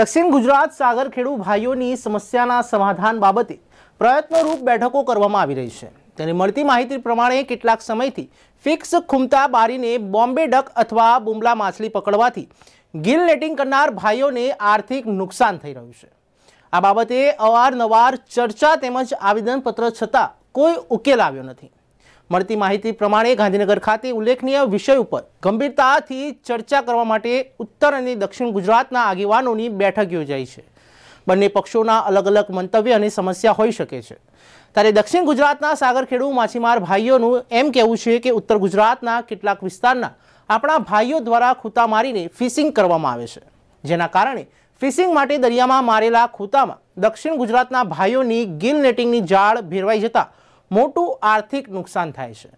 દક્ષિણ ગુજરાત સાગરખેડુ ભાઈઓની સમસ્યાના સમાધાન બાબતે પ્રયત્નરૂપ બેઠકો કરવામાં આવી રહી છે તેની મળતી માહિતી પ્રમાણે કેટલાક સમયથી ફિક્સ ખુમતા બારીને બોમ્બે ડક અથવા બુમલા માછલી પકડવાથી ગિલ નેટિંગ કરનાર ભાઈઓને આર્થિક નુકસાન થઈ રહ્યું છે આ બાબતે અવારનવાર ચર્ચા તેમજ આવેદનપત્ર છતાં કોઈ ઉકેલ આવ્યો નથી મળતી માહિતી પ્રમાણે ગાંધીનગર ખાતે ઉલ્લેખનીય વિષય ઉપર ગંભીરતાથી ચર્ચા કરવા માટે ઉત્તર અને દક્ષિણ ગુજરાતના આગેવાનોની બેઠક યોજાઈ છે બંને પક્ષોના અલગ અલગ મંતવ્ય અને સમસ્યા હોઈ શકે છે ત્યારે દક્ષિણ ગુજરાતના સાગરખેડુ માછીમાર ભાઈઓનું એમ કહેવું છે કે ઉત્તર ગુજરાતના કેટલાક વિસ્તારના આપણા ભાઈઓ દ્વારા ખૂતા મારીને ફિશિંગ કરવામાં આવે છે જેના કારણે ફિશિંગ માટે દરિયામાં મારેલા ખૂતામાં દક્ષિણ ગુજરાતના ભાઈઓની ગિલ નેટિંગની જાળ ભેરવાઈ જતાં મોટું આર્થિક નુકસાન થાય છે